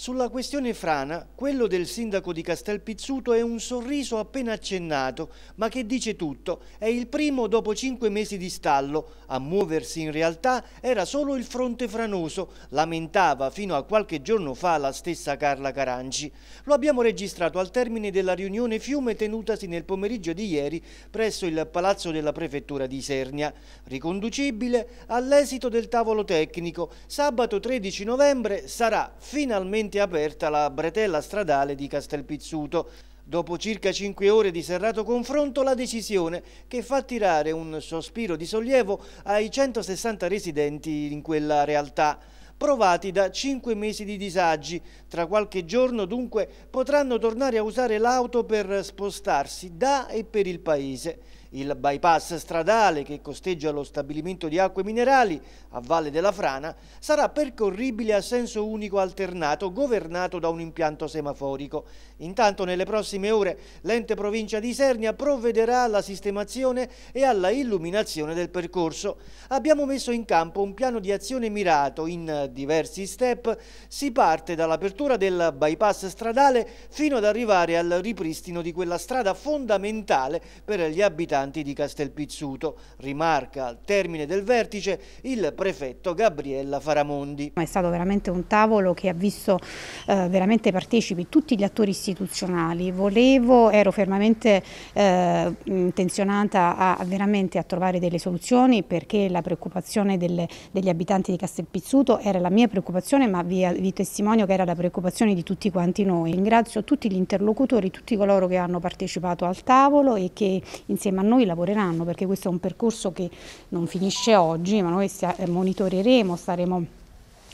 Sulla questione frana, quello del sindaco di Castelpizzuto è un sorriso appena accennato, ma che dice tutto. È il primo dopo cinque mesi di stallo. A muoversi in realtà era solo il fronte franoso, lamentava fino a qualche giorno fa la stessa Carla Caranci. Lo abbiamo registrato al termine della riunione fiume tenutasi nel pomeriggio di ieri presso il palazzo della prefettura di Isernia, riconducibile all'esito del tavolo tecnico. Sabato 13 novembre sarà finalmente nuovamente aperta la bretella stradale di Castelpizzuto. Dopo circa 5 ore di serrato confronto la decisione che fa tirare un sospiro di sollievo ai 160 residenti in quella realtà. Provati da 5 mesi di disagi, tra qualche giorno dunque potranno tornare a usare l'auto per spostarsi da e per il paese il bypass stradale che costeggia lo stabilimento di acque minerali a Valle della Frana sarà percorribile a senso unico alternato governato da un impianto semaforico. Intanto nelle prossime ore l'ente provincia di Sernia provvederà alla sistemazione e alla illuminazione del percorso. Abbiamo messo in campo un piano di azione mirato in diversi step. Si parte dall'apertura del bypass stradale fino ad arrivare al ripristino di quella strada fondamentale per gli abitanti abitanti di Castelpizzuto, rimarca al termine del vertice il prefetto Gabriella Faramondi. È stato veramente un tavolo che ha visto eh, veramente partecipi tutti gli attori istituzionali, volevo, ero fermamente eh, intenzionata a, a, veramente a trovare delle soluzioni perché la preoccupazione delle, degli abitanti di Castelpizzuto era la mia preoccupazione ma vi, vi testimonio che era la preoccupazione di tutti quanti noi. Ringrazio tutti gli interlocutori, tutti coloro che hanno partecipato al tavolo e che insieme a noi noi lavoreranno perché questo è un percorso che non finisce oggi, ma noi stia, eh, monitoreremo, staremo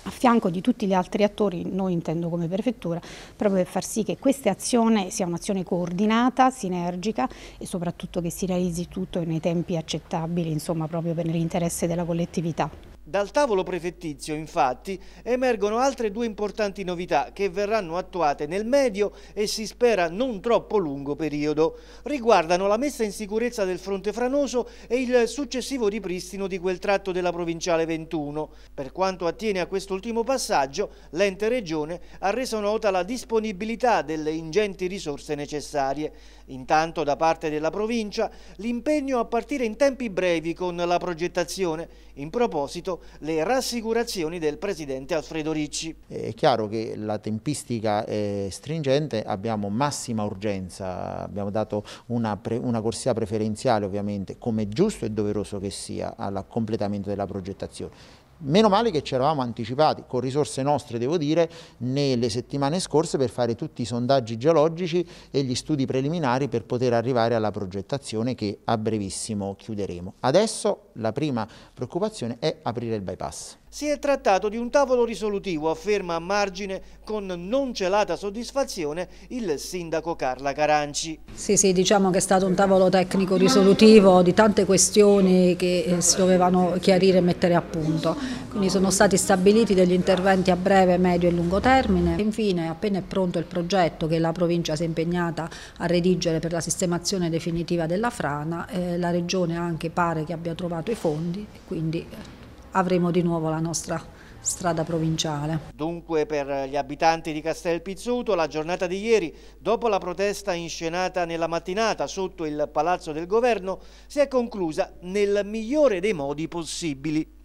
a fianco di tutti gli altri attori, noi intendo come prefettura, proprio per far sì che questa azione sia un'azione coordinata, sinergica e soprattutto che si realizzi tutto nei tempi accettabili, insomma, proprio per l'interesse della collettività. Dal tavolo prefettizio, infatti, emergono altre due importanti novità che verranno attuate nel medio e si spera non troppo lungo periodo. Riguardano la messa in sicurezza del fronte franoso e il successivo ripristino di quel tratto della provinciale 21. Per quanto attiene a quest'ultimo passaggio, l'ente regione ha reso nota la disponibilità delle ingenti risorse necessarie. Intanto, da parte della provincia, l'impegno a partire in tempi brevi con la progettazione. In proposito, le rassicurazioni del presidente Alfredo Ricci. È chiaro che la tempistica è stringente, abbiamo massima urgenza, abbiamo dato una, pre, una corsia preferenziale ovviamente, come giusto e doveroso che sia, al completamento della progettazione Meno male che ci eravamo anticipati con risorse nostre, devo dire, nelle settimane scorse per fare tutti i sondaggi geologici e gli studi preliminari per poter arrivare alla progettazione che a brevissimo chiuderemo. Adesso la prima preoccupazione è aprire il bypass. Si è trattato di un tavolo risolutivo, afferma a margine con non celata soddisfazione il sindaco Carla Caranci. Sì, sì, diciamo che è stato un tavolo tecnico risolutivo di tante questioni che eh, si dovevano chiarire e mettere a punto. Quindi sono stati stabiliti degli interventi a breve, medio e lungo termine. Infine, appena è pronto il progetto che la provincia si è impegnata a redigere per la sistemazione definitiva della frana, eh, la regione anche pare che abbia trovato i fondi e quindi avremo di nuovo la nostra strada provinciale. Dunque per gli abitanti di Castel Pizzuto la giornata di ieri, dopo la protesta inscenata nella mattinata sotto il Palazzo del Governo, si è conclusa nel migliore dei modi possibili.